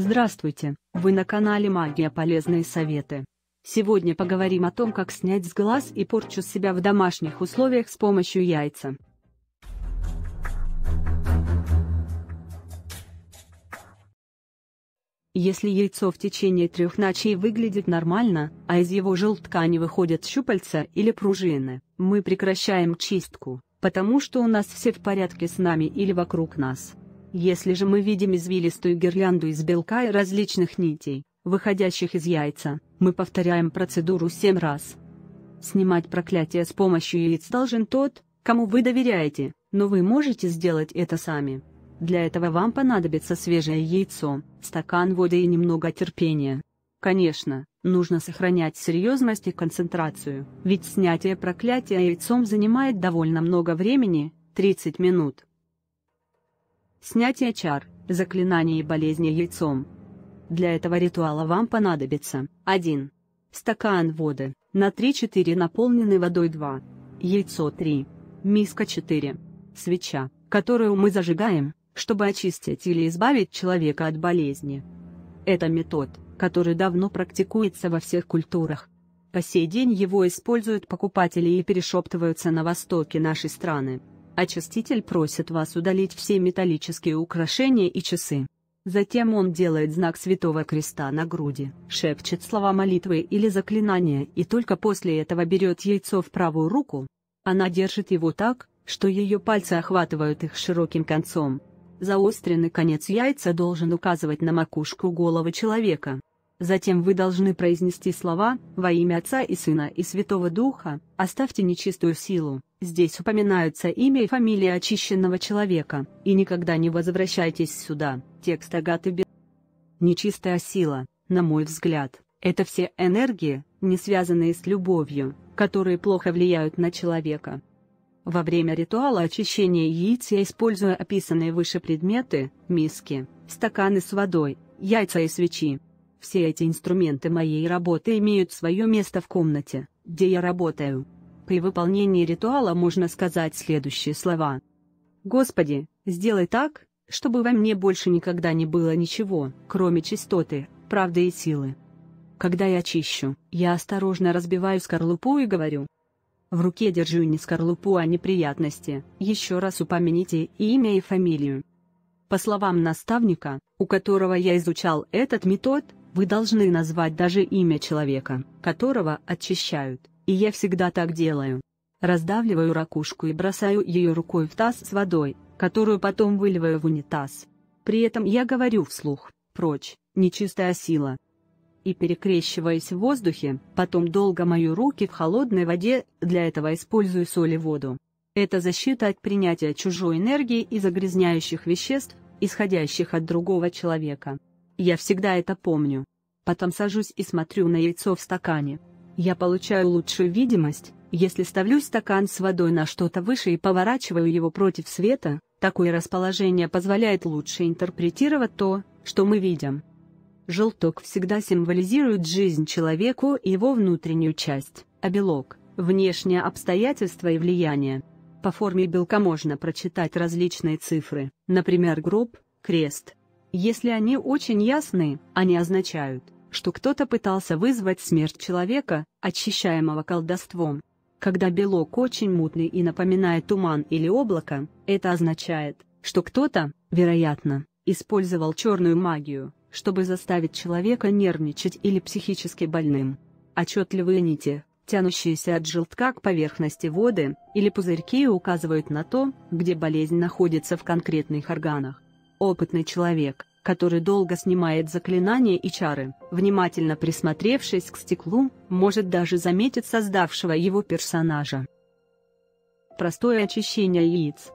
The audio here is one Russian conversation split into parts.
Здравствуйте, вы на канале Магия Полезные Советы. Сегодня поговорим о том, как снять с глаз и порчу себя в домашних условиях с помощью яйца. Если яйцо в течение трех ночей выглядит нормально, а из его желтка не выходят щупальца или пружины, мы прекращаем чистку, потому что у нас все в порядке с нами или вокруг нас. Если же мы видим извилистую гирлянду из белка и различных нитей, выходящих из яйца, мы повторяем процедуру семь раз. Снимать проклятие с помощью яиц должен тот, кому вы доверяете, но вы можете сделать это сами. Для этого вам понадобится свежее яйцо, стакан воды и немного терпения. Конечно, нужно сохранять серьезность и концентрацию, ведь снятие проклятия яйцом занимает довольно много времени, 30 минут. Снятие чар, заклинание и болезни яйцом. Для этого ритуала вам понадобится 1. Стакан воды, на 3-4 наполненный водой 2. Яйцо 3. Миска 4. Свеча, которую мы зажигаем, чтобы очистить или избавить человека от болезни. Это метод, который давно практикуется во всех культурах. По сей день его используют покупатели и перешептываются на востоке нашей страны. Очиститель просит вас удалить все металлические украшения и часы. Затем он делает знак Святого Креста на груди, шепчет слова молитвы или заклинания и только после этого берет яйцо в правую руку. Она держит его так, что ее пальцы охватывают их широким концом. Заостренный конец яйца должен указывать на макушку головы человека. Затем вы должны произнести слова «Во имя Отца и Сына и Святого Духа, оставьте нечистую силу». Здесь упоминаются имя и фамилия очищенного человека, и никогда не возвращайтесь сюда. Текст Агаты Бе... Нечистая сила, на мой взгляд, это все энергии, не связанные с любовью, которые плохо влияют на человека. Во время ритуала очищения яиц я использую описанные выше предметы, миски, стаканы с водой, яйца и свечи, все эти инструменты моей работы имеют свое место в комнате, где я работаю. При выполнении ритуала можно сказать следующие слова. «Господи, сделай так, чтобы во мне больше никогда не было ничего, кроме чистоты, правды и силы. Когда я чищу, я осторожно разбиваю скорлупу и говорю. В руке держу не скорлупу, а неприятности, еще раз упомяните имя и фамилию. По словам наставника, у которого я изучал этот метод, вы должны назвать даже имя человека, которого очищают, и я всегда так делаю. Раздавливаю ракушку и бросаю ее рукой в таз с водой, которую потом выливаю в унитаз. При этом я говорю вслух «прочь, нечистая сила». И перекрещиваясь в воздухе, потом долго мою руки в холодной воде, для этого использую соль и воду. Это защита от принятия чужой энергии и загрязняющих веществ, исходящих от другого человека. Я всегда это помню. Потом сажусь и смотрю на яйцо в стакане. Я получаю лучшую видимость, если ставлю стакан с водой на что-то выше и поворачиваю его против света, такое расположение позволяет лучше интерпретировать то, что мы видим. Желток всегда символизирует жизнь человеку и его внутреннюю часть, а белок – внешние обстоятельства и влияние. По форме белка можно прочитать различные цифры, например, гроб, крест, если они очень ясны, они означают, что кто-то пытался вызвать смерть человека, очищаемого колдовством. Когда белок очень мутный и напоминает туман или облако, это означает, что кто-то, вероятно, использовал черную магию, чтобы заставить человека нервничать или психически больным. Отчетливые нити, тянущиеся от желтка к поверхности воды, или пузырьки указывают на то, где болезнь находится в конкретных органах опытный человек, который долго снимает заклинания и чары, внимательно присмотревшись к стеклу, может даже заметить создавшего его персонажа. Простое очищение яиц.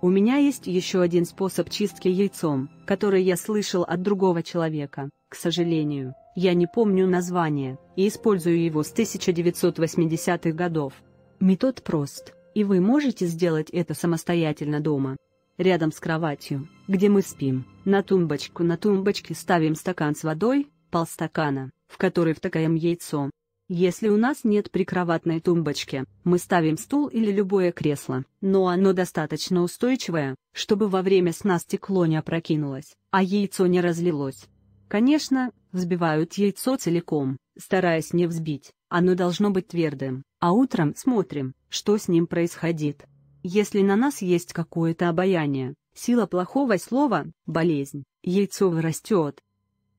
У меня есть еще один способ чистки яйцом, который я слышал от другого человека, к сожалению, я не помню название, и использую его с 1980-х годов. Метод прост, и вы можете сделать это самостоятельно дома рядом с кроватью, где мы спим, на тумбочку. На тумбочке ставим стакан с водой, полстакана, в который втыкаем яйцо. Если у нас нет прикроватной тумбочки, мы ставим стул или любое кресло, но оно достаточно устойчивое, чтобы во время сна стекло не опрокинулось, а яйцо не разлилось. Конечно, взбивают яйцо целиком, стараясь не взбить, оно должно быть твердым, а утром смотрим, что с ним происходит если на нас есть какое-то обаяние, сила плохого слова – болезнь, яйцо вырастет.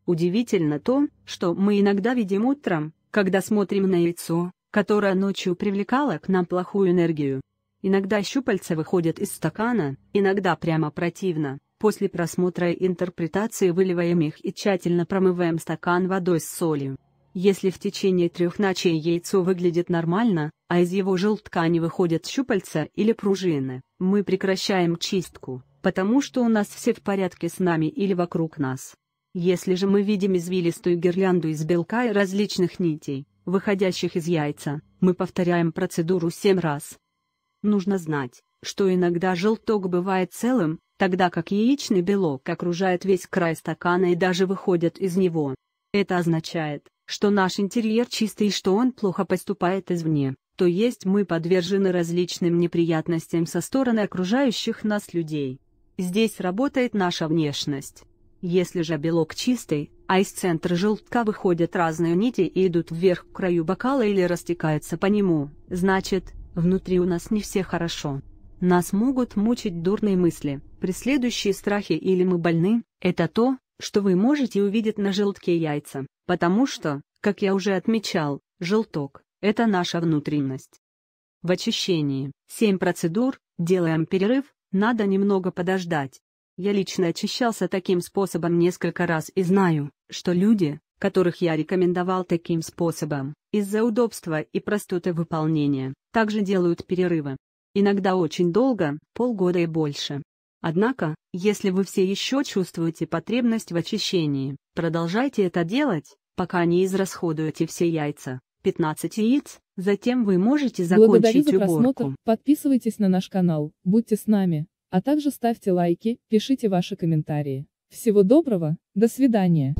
Удивительно то, что мы иногда видим утром, когда смотрим на яйцо, которое ночью привлекало к нам плохую энергию. Иногда щупальца выходят из стакана, иногда прямо противно. После просмотра и интерпретации выливаем их и тщательно промываем стакан водой с солью. Если в течение трех ночей яйцо выглядит нормально, а из его желтка не выходят щупальца или пружины, мы прекращаем чистку, потому что у нас все в порядке с нами или вокруг нас. Если же мы видим извилистую гирлянду из белка и различных нитей, выходящих из яйца, мы повторяем процедуру семь раз. Нужно знать, что иногда желток бывает целым, тогда как яичный белок окружает весь край стакана и даже выходит из него. Это означает, что наш интерьер чистый и что он плохо поступает извне то есть мы подвержены различным неприятностям со стороны окружающих нас людей. Здесь работает наша внешность. Если же белок чистый, а из центра желтка выходят разные нити и идут вверх к краю бокала или растекаются по нему, значит, внутри у нас не все хорошо. Нас могут мучить дурные мысли, преследующие страхи или мы больны, это то, что вы можете увидеть на желтке яйца, потому что, как я уже отмечал, желток это наша внутренность. В очищении 7 процедур, делаем перерыв, надо немного подождать. Я лично очищался таким способом несколько раз и знаю, что люди, которых я рекомендовал таким способом, из-за удобства и простоты выполнения, также делают перерывы. Иногда очень долго, полгода и больше. Однако, если вы все еще чувствуете потребность в очищении, продолжайте это делать, пока не израсходуете все яйца, 15 яиц, затем вы можете закончить Благодарю за уборку. просмотр, подписывайтесь на наш канал, будьте с нами, а также ставьте лайки, пишите ваши комментарии. Всего доброго, до свидания.